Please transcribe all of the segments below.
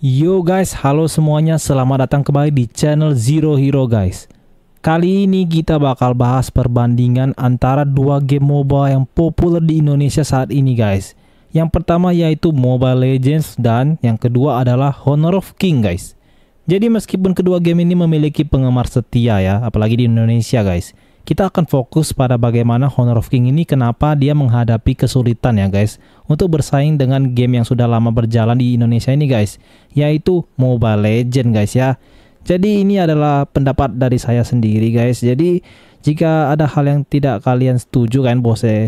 Yo guys, halo semuanya, selamat datang kembali di channel Zero Hero guys Kali ini kita bakal bahas perbandingan antara dua game MOBA yang populer di Indonesia saat ini guys Yang pertama yaitu Mobile Legends dan yang kedua adalah Honor of King guys Jadi meskipun kedua game ini memiliki penggemar setia ya, apalagi di Indonesia guys kita akan fokus pada bagaimana Honor of King ini kenapa dia menghadapi kesulitan ya guys untuk bersaing dengan game yang sudah lama berjalan di Indonesia ini guys yaitu Mobile Legend guys ya jadi ini adalah pendapat dari saya sendiri guys jadi jika ada hal yang tidak kalian setuju kan bose eh,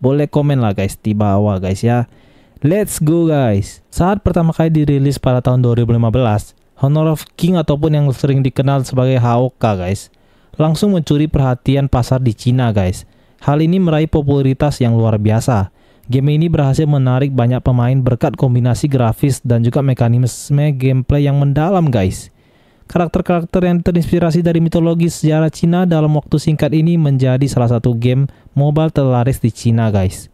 boleh komen lah guys di bawah guys ya Let's go guys. Saat pertama kali dirilis pada tahun 2015, Honor of King ataupun yang sering dikenal sebagai HOK guys, langsung mencuri perhatian pasar di Cina guys. Hal ini meraih popularitas yang luar biasa. Game ini berhasil menarik banyak pemain berkat kombinasi grafis dan juga mekanisme gameplay yang mendalam guys. Karakter-karakter yang terinspirasi dari mitologi sejarah Cina dalam waktu singkat ini menjadi salah satu game mobile terlaris di Cina guys.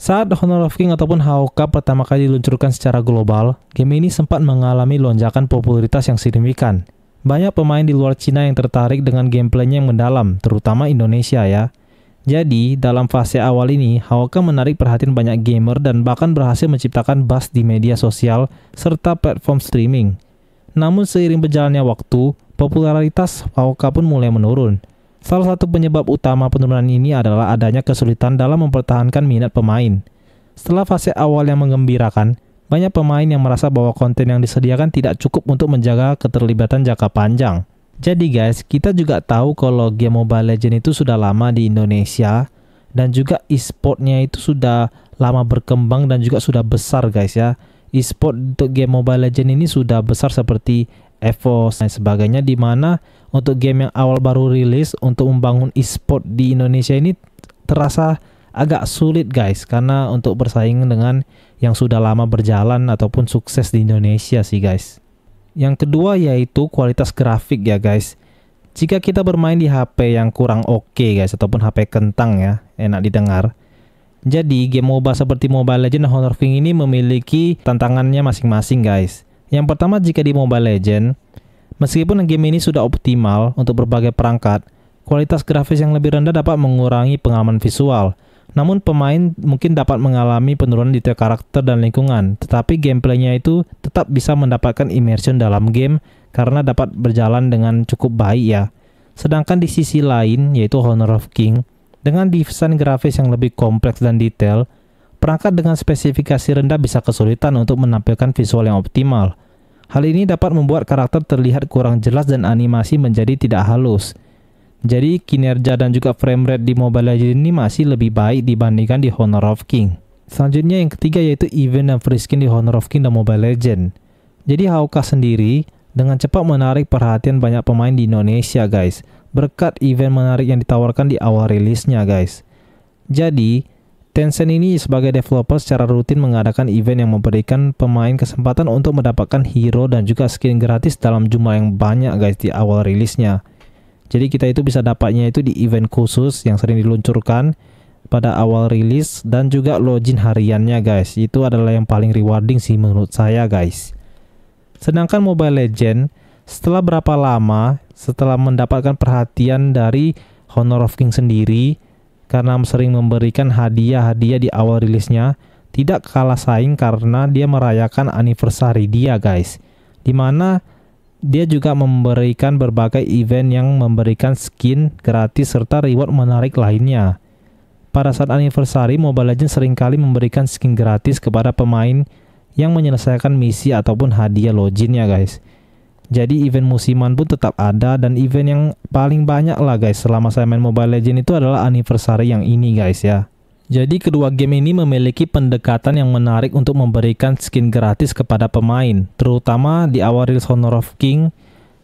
Saat Honor of King ataupun HOK pertama kali diluncurkan secara global, game ini sempat mengalami lonjakan popularitas yang signifikan. Banyak pemain di luar Cina yang tertarik dengan gameplaynya yang mendalam, terutama Indonesia ya. Jadi, dalam fase awal ini, Hawke menarik perhatian banyak gamer dan bahkan berhasil menciptakan buzz di media sosial serta platform streaming. Namun seiring berjalannya waktu, popularitas Hawke pun mulai menurun. Salah satu penyebab utama penurunan ini adalah adanya kesulitan dalam mempertahankan minat pemain. Setelah fase awal yang mengembirakan banyak pemain yang merasa bahwa konten yang disediakan tidak cukup untuk menjaga keterlibatan jangka panjang. Jadi guys, kita juga tahu kalau game Mobile Legends itu sudah lama di Indonesia dan juga e-sportnya itu sudah lama berkembang dan juga sudah besar guys ya. E-sport untuk game Mobile Legends ini sudah besar seperti EVO dan sebagainya di mana untuk game yang awal baru rilis untuk membangun e-sport di Indonesia ini terasa agak sulit guys karena untuk bersaing dengan yang sudah lama berjalan ataupun sukses di Indonesia sih guys. Yang kedua yaitu kualitas grafik ya guys. Jika kita bermain di HP yang kurang oke okay guys ataupun HP kentang ya, enak didengar. Jadi game MOBA seperti Mobile Legends dan Honor King ini memiliki tantangannya masing-masing guys. Yang pertama jika di Mobile Legends, meskipun game ini sudah optimal untuk berbagai perangkat, kualitas grafis yang lebih rendah dapat mengurangi pengalaman visual namun pemain mungkin dapat mengalami penurunan detail karakter dan lingkungan, tetapi gameplaynya itu tetap bisa mendapatkan immersion dalam game karena dapat berjalan dengan cukup baik ya. Sedangkan di sisi lain, yaitu Honor of King, dengan desain grafis yang lebih kompleks dan detail, perangkat dengan spesifikasi rendah bisa kesulitan untuk menampilkan visual yang optimal. Hal ini dapat membuat karakter terlihat kurang jelas dan animasi menjadi tidak halus. Jadi kinerja dan juga frame rate di Mobile Legends ini masih lebih baik dibandingkan di Honor of King. Selanjutnya yang ketiga yaitu event dan free skin di Honor of King dan Mobile Legends. Jadi Hauka sendiri dengan cepat menarik perhatian banyak pemain di Indonesia guys, berkat event menarik yang ditawarkan di awal rilisnya guys. Jadi, Tencent ini sebagai developer secara rutin mengadakan event yang memberikan pemain kesempatan untuk mendapatkan hero dan juga skin gratis dalam jumlah yang banyak guys di awal rilisnya. Jadi kita itu bisa dapatnya itu di event khusus yang sering diluncurkan pada awal rilis dan juga login hariannya guys. Itu adalah yang paling rewarding sih menurut saya guys. Sedangkan Mobile Legend setelah berapa lama setelah mendapatkan perhatian dari Honor of King sendiri karena sering memberikan hadiah-hadiah di awal rilisnya, tidak kalah saing karena dia merayakan anniversary dia guys. Dimana dia juga memberikan berbagai event yang memberikan skin gratis serta reward menarik lainnya. Pada saat anniversary, Mobile Legends seringkali memberikan skin gratis kepada pemain yang menyelesaikan misi ataupun hadiah loginnya guys. Jadi event musiman pun tetap ada dan event yang paling banyak lah guys selama saya main Mobile Legends itu adalah anniversary yang ini guys ya. Jadi kedua game ini memiliki pendekatan yang menarik untuk memberikan skin gratis kepada pemain, terutama di awal rilis Honor of King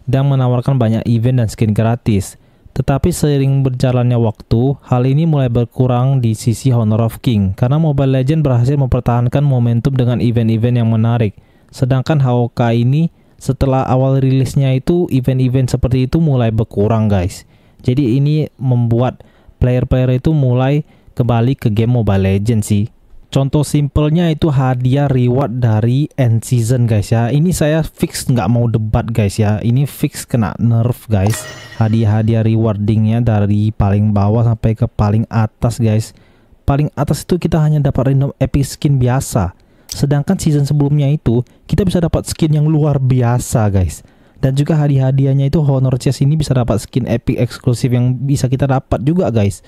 dan menawarkan banyak event dan skin gratis. Tetapi seiring berjalannya waktu, hal ini mulai berkurang di sisi Honor of King karena Mobile Legends berhasil mempertahankan momentum dengan event-event yang menarik. Sedangkan HOK ini setelah awal rilisnya itu event-event seperti itu mulai berkurang guys. Jadi ini membuat player-player itu mulai kembali ke game Mobile Legends sih. Contoh simpelnya itu hadiah reward dari end season guys ya. Ini saya fix nggak mau debat guys ya. Ini fix kena nerf guys. Hadiah-hadiah rewardingnya dari paling bawah sampai ke paling atas guys. Paling atas itu kita hanya dapat random epic skin biasa. Sedangkan season sebelumnya itu kita bisa dapat skin yang luar biasa guys. Dan juga hadiah-hadiahnya itu honor chest ini bisa dapat skin epic eksklusif yang bisa kita dapat juga guys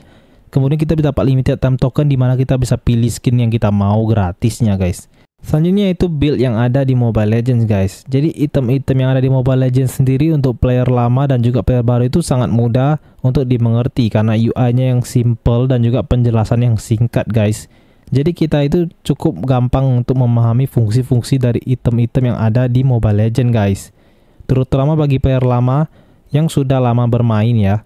Kemudian kita dapat limited time token di mana kita bisa pilih skin yang kita mau gratisnya guys. Selanjutnya itu build yang ada di Mobile Legends guys. Jadi item-item yang ada di Mobile Legends sendiri untuk player lama dan juga player baru itu sangat mudah untuk dimengerti karena UI-nya yang simple dan juga penjelasan yang singkat guys. Jadi kita itu cukup gampang untuk memahami fungsi-fungsi dari item-item yang ada di Mobile Legends guys. Terutama bagi player lama yang sudah lama bermain ya.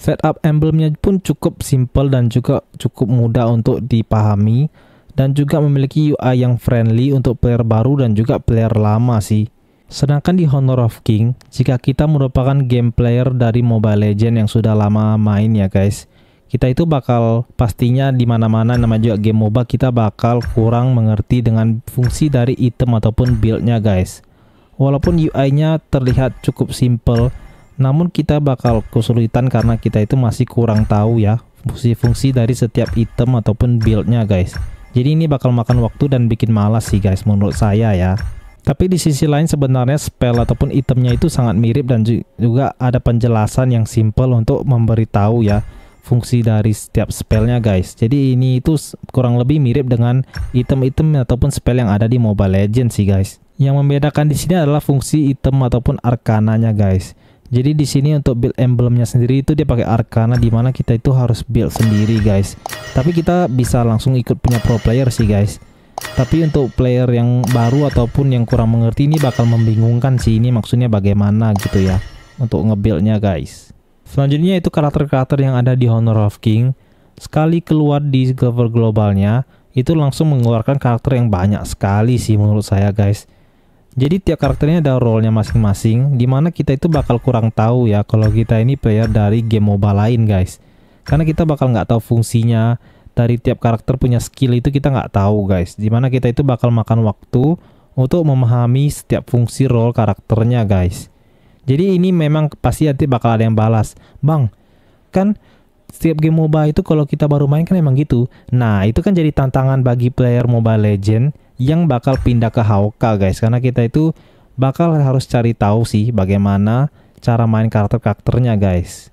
Setup emblemnya pun cukup simple dan juga cukup mudah untuk dipahami dan juga memiliki UI yang friendly untuk player baru dan juga player lama sih. Sedangkan di Honor of King, jika kita merupakan game player dari Mobile Legend yang sudah lama main ya guys, kita itu bakal pastinya di mana-mana nama juga game MOBA kita bakal kurang mengerti dengan fungsi dari item ataupun buildnya guys. Walaupun UI-nya terlihat cukup simple, namun kita bakal kesulitan karena kita itu masih kurang tahu ya fungsi-fungsi dari setiap item ataupun buildnya guys. Jadi ini bakal makan waktu dan bikin malas sih guys menurut saya ya. Tapi di sisi lain sebenarnya spell ataupun itemnya itu sangat mirip dan juga ada penjelasan yang simple untuk memberitahu ya fungsi dari setiap spellnya guys. Jadi ini itu kurang lebih mirip dengan item-item ataupun spell yang ada di Mobile Legends sih guys. Yang membedakan di sini adalah fungsi item ataupun arkananya guys. Jadi di sini untuk build emblemnya sendiri itu dia pakai Arcana dimana kita itu harus build sendiri guys. Tapi kita bisa langsung ikut punya pro player sih guys. Tapi untuk player yang baru ataupun yang kurang mengerti ini bakal membingungkan sih ini maksudnya bagaimana gitu ya untuk ngebuildnya guys. Selanjutnya itu karakter-karakter yang ada di Honor of King. Sekali keluar di server globalnya itu langsung mengeluarkan karakter yang banyak sekali sih menurut saya guys jadi tiap karakternya ada role-nya masing-masing, dimana kita itu bakal kurang tahu ya kalau kita ini player dari game MOBA lain guys. Karena kita bakal nggak tahu fungsinya, dari tiap karakter punya skill itu kita nggak tahu guys. Dimana kita itu bakal makan waktu untuk memahami setiap fungsi role karakternya guys. Jadi ini memang pasti nanti bakal ada yang balas. Bang, kan setiap game MOBA itu kalau kita baru main kan emang gitu. Nah, itu kan jadi tantangan bagi player Mobile Legend yang bakal pindah ke Haoka guys karena kita itu bakal harus cari tahu sih bagaimana cara main karakter-karakternya guys.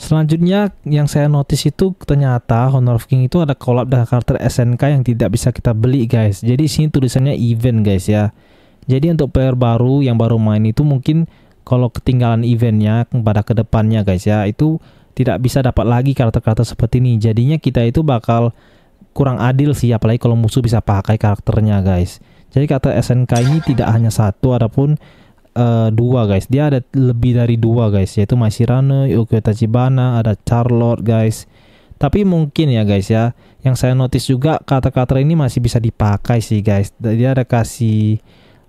Selanjutnya yang saya notice itu ternyata Honor of King itu ada collab dengan karakter SNK yang tidak bisa kita beli guys. Jadi sini tulisannya event guys ya. Jadi untuk player baru yang baru main itu mungkin kalau ketinggalan eventnya kepada kedepannya guys ya itu tidak bisa dapat lagi karakter-karakter seperti ini. Jadinya kita itu bakal kurang adil sih apalagi kalau musuh bisa pakai karakternya guys jadi kata SNK ini tidak hanya satu adapun uh, dua guys dia ada lebih dari dua guys yaitu Mashirano, Yukio Tachibana, ada Charlotte guys tapi mungkin ya guys ya yang saya notice juga kata-kata ini masih bisa dipakai sih guys dia ada kasih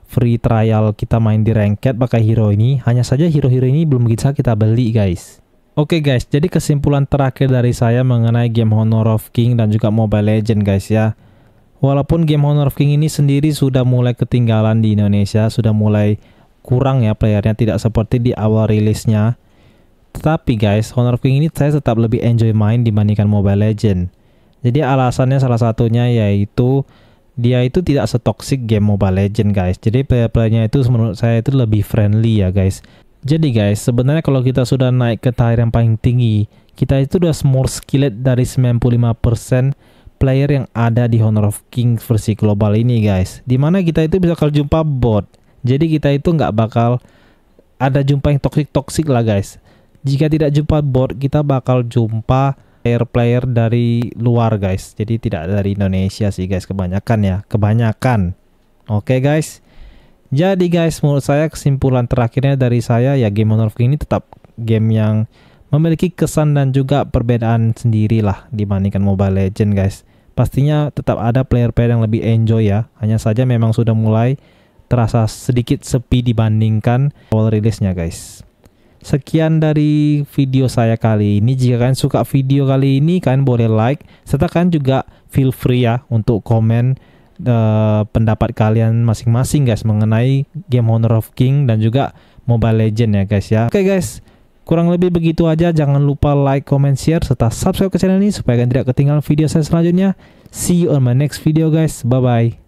free trial kita main di ranked pakai hero ini hanya saja hero-hero ini belum bisa kita beli guys Oke okay guys, jadi kesimpulan terakhir dari saya mengenai game Honor of King dan juga Mobile Legend guys ya. Walaupun game Honor of King ini sendiri sudah mulai ketinggalan di Indonesia, sudah mulai kurang ya playernya tidak seperti di awal rilisnya. Tetapi guys, Honor of King ini saya tetap lebih enjoy main dibandingkan Mobile Legend. Jadi alasannya salah satunya yaitu dia itu tidak setoxic game Mobile Legend guys. Jadi player-playernya itu menurut saya itu lebih friendly ya guys. Jadi guys, sebenarnya kalau kita sudah naik ke tier yang paling tinggi, kita itu sudah more skillet dari 95% player yang ada di Honor of Kings versi global ini guys. Dimana kita itu bisa kalau jumpa bot. Jadi kita itu nggak bakal ada jumpa yang toxic-toxic lah guys. Jika tidak jumpa bot, kita bakal jumpa player-player dari luar guys. Jadi tidak dari Indonesia sih guys, kebanyakan ya, kebanyakan. Oke okay, guys. Jadi guys, menurut saya kesimpulan terakhirnya dari saya ya game Honor of King ini tetap game yang memiliki kesan dan juga perbedaan sendirilah dibandingkan Mobile Legend guys. Pastinya tetap ada player-player yang lebih enjoy ya. Hanya saja memang sudah mulai terasa sedikit sepi dibandingkan awal rilisnya guys. Sekian dari video saya kali ini. Jika kalian suka video kali ini, kalian boleh like. Serta kalian juga feel free ya untuk komen uh, pendapat kalian masing-masing guys mengenai game Honor of King dan juga Mobile Legend ya guys ya. Oke okay, guys, kurang lebih begitu aja. Jangan lupa like, comment, share serta subscribe ke channel ini supaya kalian tidak ketinggalan video saya selanjutnya. See you on my next video guys. Bye bye.